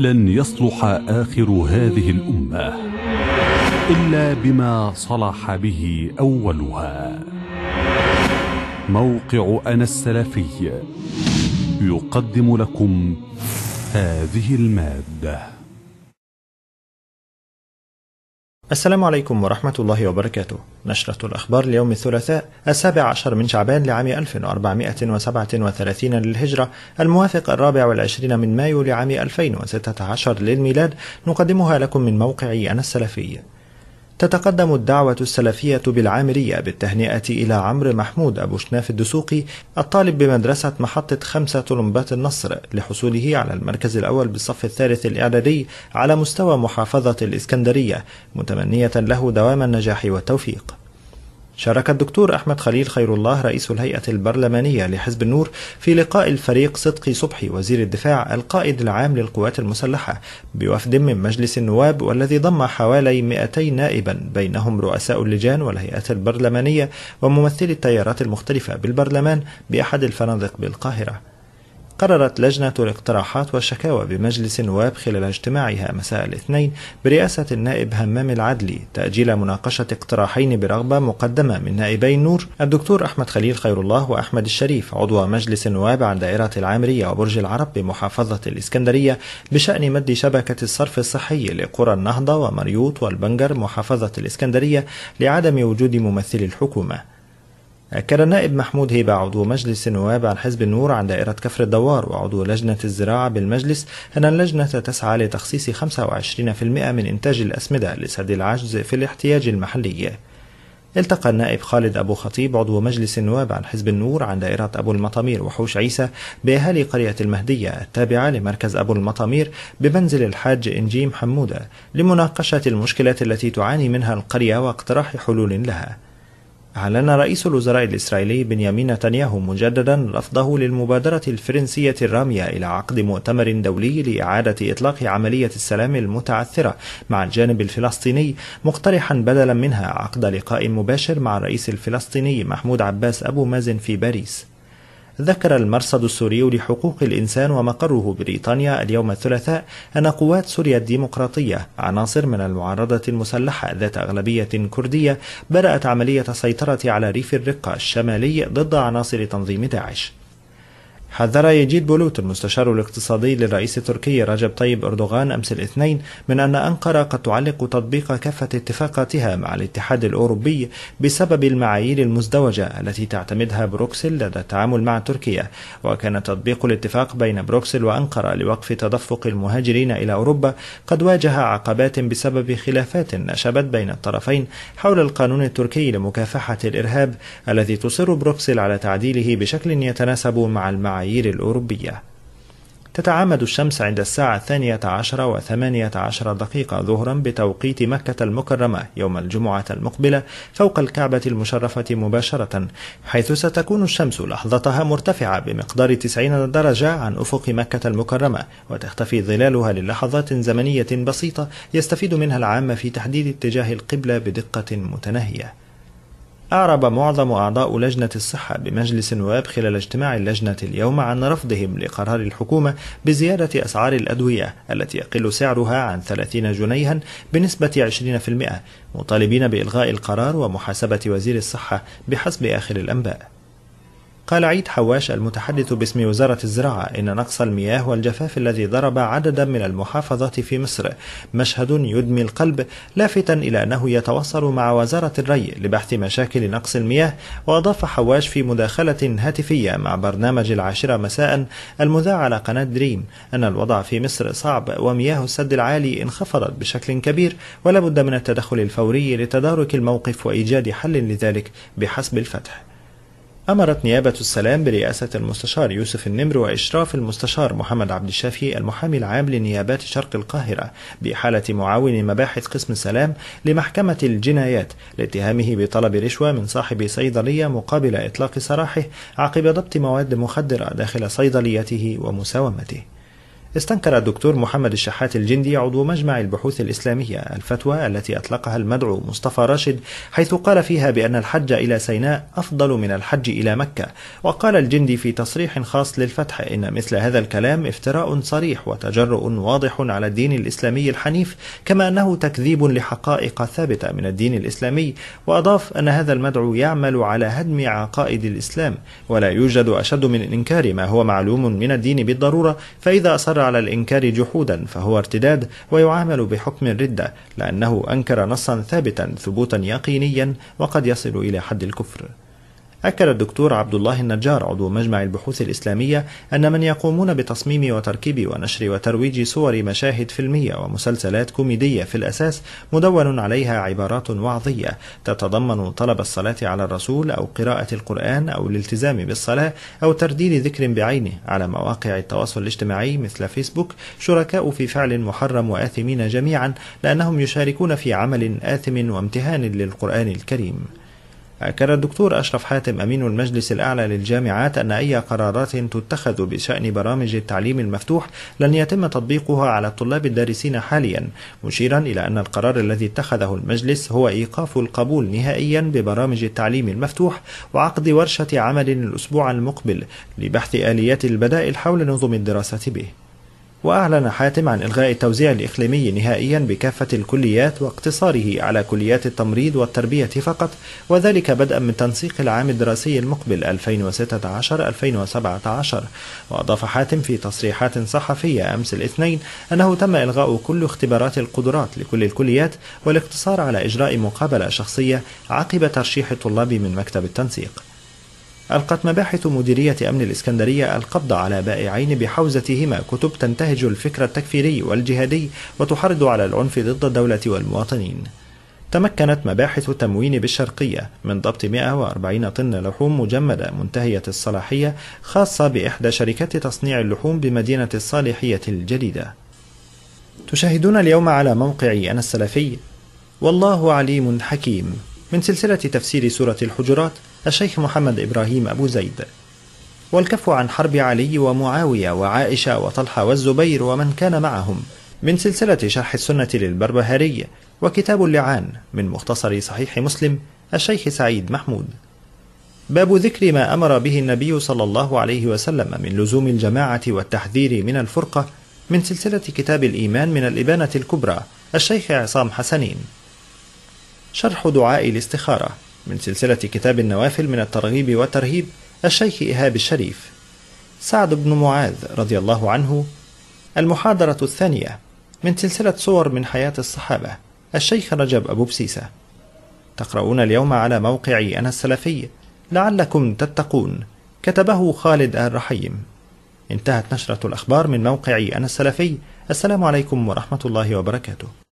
لن يصلح آخر هذه الأمة إلا بما صلح به أولها موقع أنا السلفي يقدم لكم هذه الماده السلام عليكم ورحمة الله وبركاته نشرة الأخبار ليوم الثلاثاء السابع عشر من شعبان لعام 1437 للهجرة الموافق الرابع والعشرين من مايو لعام 2016 للميلاد نقدمها لكم من موقعي أنا السلفي تتقدم الدعوة السلفية بالعامرية بالتهنئة إلى عمرو محمود أبو شناف الدسوقي الطالب بمدرسة محطة خمسة طلمبات النصر لحصوله على المركز الأول بالصف الثالث الإعدادي على مستوى محافظة الإسكندرية متمنية له دوام النجاح والتوفيق شارك الدكتور أحمد خليل خير الله رئيس الهيئة البرلمانية لحزب النور في لقاء الفريق صدقي صبحي وزير الدفاع القائد العام للقوات المسلحة بوفد من مجلس النواب والذي ضم حوالي 200 نائبا بينهم رؤساء اللجان والهيئات البرلمانية وممثلي التيارات المختلفة بالبرلمان بأحد الفنادق بالقاهرة قررت لجنة الاقتراحات والشكاوى بمجلس النواب خلال اجتماعها مساء الاثنين برئاسة النائب همام العدلي تأجيل مناقشة اقتراحين برغبة مقدمة من نائبي النور الدكتور أحمد خليل خير الله وأحمد الشريف عضو مجلس النواب عن دائرة العامرية وبرج العرب بمحافظة الإسكندرية بشأن مد شبكة الصرف الصحي لقرى النهضة ومريوط والبنجر محافظة الإسكندرية لعدم وجود ممثل الحكومة أكد النائب محمود هيبة عضو مجلس النواب عن حزب النور عن دائرة كفر الدوار وعضو لجنة الزراعة بالمجلس أن اللجنة تسعى لتخصيص 25% من إنتاج الأسمدة لسد العجز في الاحتياج المحلي. التقى النائب خالد أبو خطيب عضو مجلس النواب عن حزب النور عن دائرة أبو المطامير وحوش عيسى بأهالي قرية المهدية التابعة لمركز أبو المطامير بمنزل الحاج إنجيم حمودة لمناقشة المشكلات التي تعاني منها القرية واقتراح حلول لها. أعلن رئيس الوزراء الإسرائيلي بنيامين نتنياهو مجددا رفضه للمبادرة الفرنسية الرامية إلى عقد مؤتمر دولي لإعادة إطلاق عملية السلام المتعثرة مع الجانب الفلسطيني مقترحا بدلا منها عقد لقاء مباشر مع الرئيس الفلسطيني محمود عباس أبو مازن في باريس ذكر المرصد السوري لحقوق الإنسان ومقره بريطانيا اليوم الثلاثاء أن قوات سوريا الديمقراطية عناصر من المعارضة المسلحة ذات أغلبية كردية بدأت عملية السيطرة على ريف الرقة الشمالي ضد عناصر تنظيم داعش حذر يجيد بولوت المستشار الاقتصادي للرئيس التركي رجب طيب أردوغان أمس الاثنين من أن أنقرة قد تعلق تطبيق كافة اتفاقاتها مع الاتحاد الأوروبي بسبب المعايير المزدوجة التي تعتمدها بروكسل لدى التعامل مع تركيا وكان تطبيق الاتفاق بين بروكسل وأنقرة لوقف تدفق المهاجرين إلى أوروبا قد واجه عقبات بسبب خلافات نشبت بين الطرفين حول القانون التركي لمكافحة الإرهاب الذي تصر بروكسل على تعديله بشكل يتناسب مع المعايير المعايير الأوروبية تتعامد الشمس عند الساعة الثانية عشرة وثمانية عشر دقيقة ظهرا بتوقيت مكة المكرمة يوم الجمعة المقبلة فوق الكعبة المشرفة مباشرة حيث ستكون الشمس لحظتها مرتفعة بمقدار 90 درجة عن أفق مكة المكرمة وتختفي ظلالها للحظات زمنية بسيطة يستفيد منها العامة في تحديد اتجاه القبلة بدقة متناهية أعرب معظم أعضاء لجنة الصحة بمجلس النواب خلال اجتماع اللجنة اليوم عن رفضهم لقرار الحكومة بزيادة أسعار الأدوية التي يقل سعرها عن 30 جنيها بنسبة 20% مطالبين بإلغاء القرار ومحاسبة وزير الصحة بحسب آخر الأنباء قال عيد حواش المتحدث باسم وزارة الزراعة إن نقص المياه والجفاف الذي ضرب عددا من المحافظات في مصر مشهد يدمي القلب لافتا إلى أنه يتواصل مع وزارة الري لبحث مشاكل نقص المياه وأضاف حواش في مداخلة هاتفية مع برنامج العاشرة مساء المذاع على قناة دريم أن الوضع في مصر صعب ومياه السد العالي انخفضت بشكل كبير ولا بد من التدخل الفوري لتدارك الموقف وإيجاد حل لذلك بحسب الفتح أمرت نيابة السلام برئاسة المستشار يوسف النمر وإشراف المستشار محمد عبد الشافي المحامي العام لنيابات شرق القاهرة بإحالة معاون مباحث قسم السلام لمحكمة الجنايات لاتهامه بطلب رشوة من صاحب صيدلية مقابل إطلاق سراحه عقب ضبط مواد مخدرة داخل صيدليته ومساومته. استنكر الدكتور محمد الشحات الجندي عضو مجمع البحوث الإسلامية الفتوى التي أطلقها المدعو مصطفى راشد حيث قال فيها بأن الحج إلى سيناء أفضل من الحج إلى مكة وقال الجندي في تصريح خاص للفتح إن مثل هذا الكلام افتراء صريح وتجرؤ واضح على الدين الإسلامي الحنيف كما أنه تكذيب لحقائق ثابتة من الدين الإسلامي وأضاف أن هذا المدعو يعمل على هدم عقائد الإسلام ولا يوجد أشد من إنكار ما هو معلوم من الدين بالضرورة فإذا أصر على الإنكار جحودا فهو ارتداد ويعامل بحكم الردة لأنه أنكر نصا ثابتا ثبوتا يقينيا وقد يصل إلى حد الكفر أكد الدكتور عبد الله النجار عضو مجمع البحوث الإسلامية أن من يقومون بتصميم وتركيب ونشر وترويج صور مشاهد فيلمية ومسلسلات كوميدية في الأساس مدون عليها عبارات وعظية تتضمن طلب الصلاة على الرسول أو قراءة القرآن أو الالتزام بالصلاة أو ترديد ذكر بعينه على مواقع التواصل الاجتماعي مثل فيسبوك شركاء في فعل محرم وآثمين جميعا لأنهم يشاركون في عمل آثم وامتهان للقرآن الكريم أكد الدكتور أشرف حاتم أمين المجلس الأعلى للجامعات أن أي قرارات تتخذ بشأن برامج التعليم المفتوح لن يتم تطبيقها على الطلاب الدارسين حاليا مشيرا إلى أن القرار الذي اتخذه المجلس هو إيقاف القبول نهائيا ببرامج التعليم المفتوح وعقد ورشة عمل الأسبوع المقبل لبحث آليات البدائل حول نظم الدراسة به وأعلن حاتم عن إلغاء التوزيع الإقليمي نهائيا بكافة الكليات واقتصاره على كليات التمريض والتربية فقط وذلك بدءا من تنسيق العام الدراسي المقبل 2016-2017 وأضاف حاتم في تصريحات صحفية أمس الاثنين أنه تم إلغاء كل اختبارات القدرات لكل الكليات والاقتصار على إجراء مقابلة شخصية عقب ترشيح الطلاب من مكتب التنسيق ألقت مباحث مديرية أمن الإسكندرية القبض على بائعين بحوزتهما كتب تنتهج الفكر التكفيري والجهادي وتحرض على العنف ضد الدولة والمواطنين تمكنت مباحث التموين بالشرقية من ضبط 140 طن لحوم مجمدة منتهية الصلاحية خاصة بإحدى شركات تصنيع اللحوم بمدينة الصالحية الجديدة. تشاهدون اليوم على موقعي أنا السلفي والله عليم حكيم من سلسلة تفسير سورة الحجرات الشيخ محمد إبراهيم أبو زيد والكف عن حرب علي ومعاوية وعائشة وطلحة والزبير ومن كان معهم من سلسلة شرح السنة للبربهاري وكتاب اللعان من مختصر صحيح مسلم الشيخ سعيد محمود باب ذكر ما أمر به النبي صلى الله عليه وسلم من لزوم الجماعة والتحذير من الفرقة من سلسلة كتاب الإيمان من الإبانة الكبرى الشيخ عصام حسنين شرح دعاء الاستخارة من سلسلة كتاب النوافل من الترغيب والترهيب الشيخ إيهاب الشريف سعد بن معاذ رضي الله عنه المحاضرة الثانية من سلسلة صور من حياة الصحابة الشيخ رجب أبو بسيسة تقرؤون اليوم على موقع أنا السلفي لعلكم تتقون كتبه خالد آل رحيم انتهت نشرة الأخبار من موقع أنا السلفي السلام عليكم ورحمة الله وبركاته